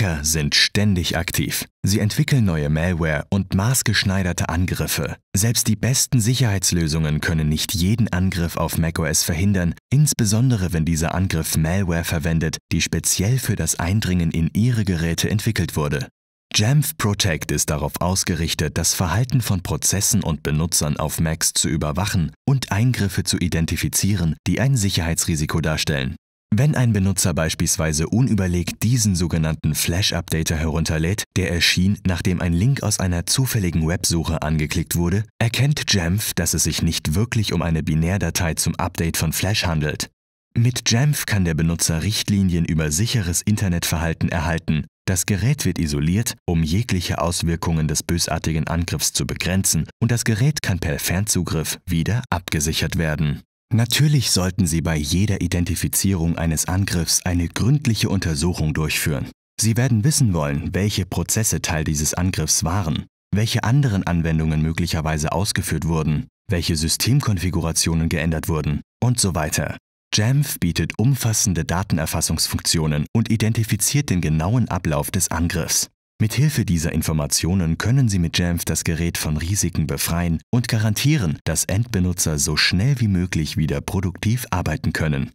Hacker sind ständig aktiv. Sie entwickeln neue Malware und maßgeschneiderte Angriffe. Selbst die besten Sicherheitslösungen können nicht jeden Angriff auf macOS verhindern, insbesondere wenn dieser Angriff Malware verwendet, die speziell für das Eindringen in Ihre Geräte entwickelt wurde. Jamf Protect ist darauf ausgerichtet, das Verhalten von Prozessen und Benutzern auf Macs zu überwachen und Eingriffe zu identifizieren, die ein Sicherheitsrisiko darstellen. Wenn ein Benutzer beispielsweise unüberlegt diesen sogenannten Flash-Updater herunterlädt, der erschien, nachdem ein Link aus einer zufälligen Websuche angeklickt wurde, erkennt Jamf, dass es sich nicht wirklich um eine Binärdatei zum Update von Flash handelt. Mit Jamf kann der Benutzer Richtlinien über sicheres Internetverhalten erhalten. Das Gerät wird isoliert, um jegliche Auswirkungen des bösartigen Angriffs zu begrenzen, und das Gerät kann per Fernzugriff wieder abgesichert werden. Natürlich sollten Sie bei jeder Identifizierung eines Angriffs eine gründliche Untersuchung durchführen. Sie werden wissen wollen, welche Prozesse Teil dieses Angriffs waren, welche anderen Anwendungen möglicherweise ausgeführt wurden, welche Systemkonfigurationen geändert wurden und so weiter. Jamf bietet umfassende Datenerfassungsfunktionen und identifiziert den genauen Ablauf des Angriffs. Mithilfe dieser Informationen können Sie mit Jamf das Gerät von Risiken befreien und garantieren, dass Endbenutzer so schnell wie möglich wieder produktiv arbeiten können.